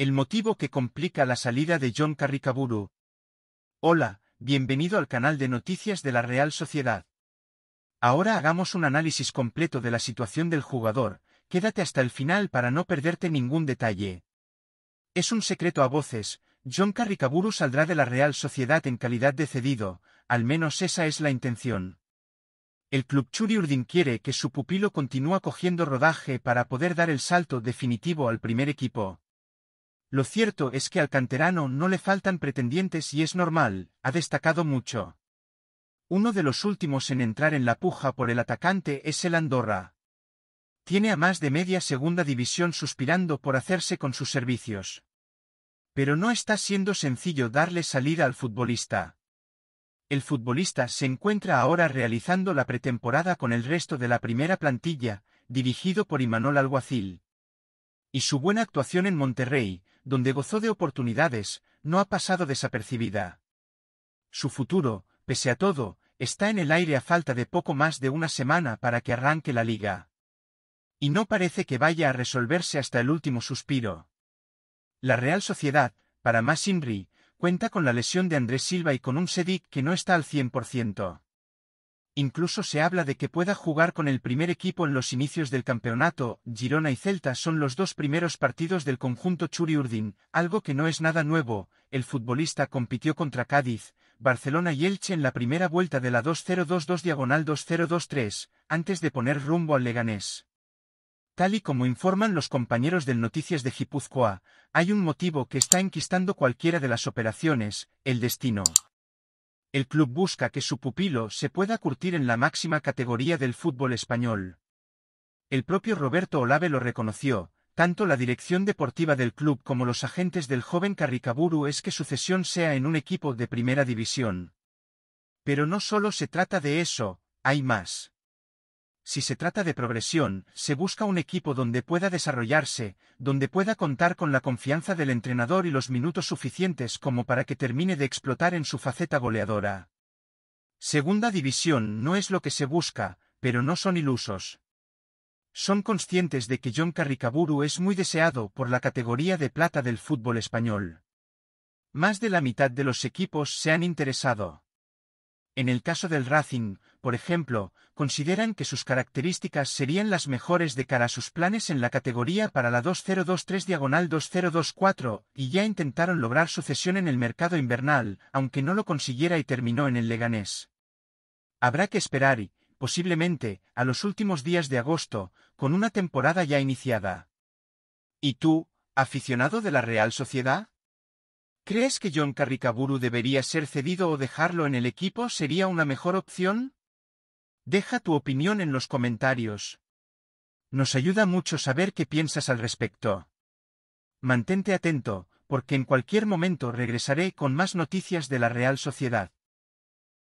El motivo que complica la salida de John Carricaburu. Hola, bienvenido al canal de noticias de la Real Sociedad. Ahora hagamos un análisis completo de la situación del jugador, quédate hasta el final para no perderte ningún detalle. Es un secreto a voces, John Carricaburu saldrá de la Real Sociedad en calidad de cedido, al menos esa es la intención. El club Churi Urdin quiere que su pupilo continúa cogiendo rodaje para poder dar el salto definitivo al primer equipo. Lo cierto es que al canterano no le faltan pretendientes y es normal, ha destacado mucho. Uno de los últimos en entrar en la puja por el atacante es el Andorra. Tiene a más de media segunda división suspirando por hacerse con sus servicios. Pero no está siendo sencillo darle salida al futbolista. El futbolista se encuentra ahora realizando la pretemporada con el resto de la primera plantilla, dirigido por Imanol Alguacil. Y su buena actuación en Monterrey, donde gozó de oportunidades, no ha pasado desapercibida. Su futuro, pese a todo, está en el aire a falta de poco más de una semana para que arranque la liga. Y no parece que vaya a resolverse hasta el último suspiro. La Real Sociedad, para más Inri, cuenta con la lesión de Andrés Silva y con un Sedic que no está al 100%. Incluso se habla de que pueda jugar con el primer equipo en los inicios del campeonato, Girona y Celta son los dos primeros partidos del conjunto Churi Urdin, algo que no es nada nuevo, el futbolista compitió contra Cádiz, Barcelona y Elche en la primera vuelta de la 2022 diagonal 2023, antes de poner rumbo al Leganés. Tal y como informan los compañeros del Noticias de Gipuzkoa, hay un motivo que está enquistando cualquiera de las operaciones, el destino el club busca que su pupilo se pueda curtir en la máxima categoría del fútbol español. El propio Roberto Olave lo reconoció, tanto la dirección deportiva del club como los agentes del joven Carricaburu es que su cesión sea en un equipo de primera división. Pero no solo se trata de eso, hay más. Si se trata de progresión, se busca un equipo donde pueda desarrollarse, donde pueda contar con la confianza del entrenador y los minutos suficientes como para que termine de explotar en su faceta goleadora. Segunda división no es lo que se busca, pero no son ilusos. Son conscientes de que John Carricaburu es muy deseado por la categoría de plata del fútbol español. Más de la mitad de los equipos se han interesado. En el caso del Racing, por ejemplo, consideran que sus características serían las mejores de cara a sus planes en la categoría para la 2023 diagonal 2024, y ya intentaron lograr sucesión en el mercado invernal, aunque no lo consiguiera y terminó en el Leganés. Habrá que esperar y, posiblemente, a los últimos días de agosto, con una temporada ya iniciada. ¿Y tú, aficionado de la Real Sociedad? ¿Crees que John Carricaburu debería ser cedido o dejarlo en el equipo sería una mejor opción? Deja tu opinión en los comentarios. Nos ayuda mucho saber qué piensas al respecto. Mantente atento, porque en cualquier momento regresaré con más noticias de la Real Sociedad.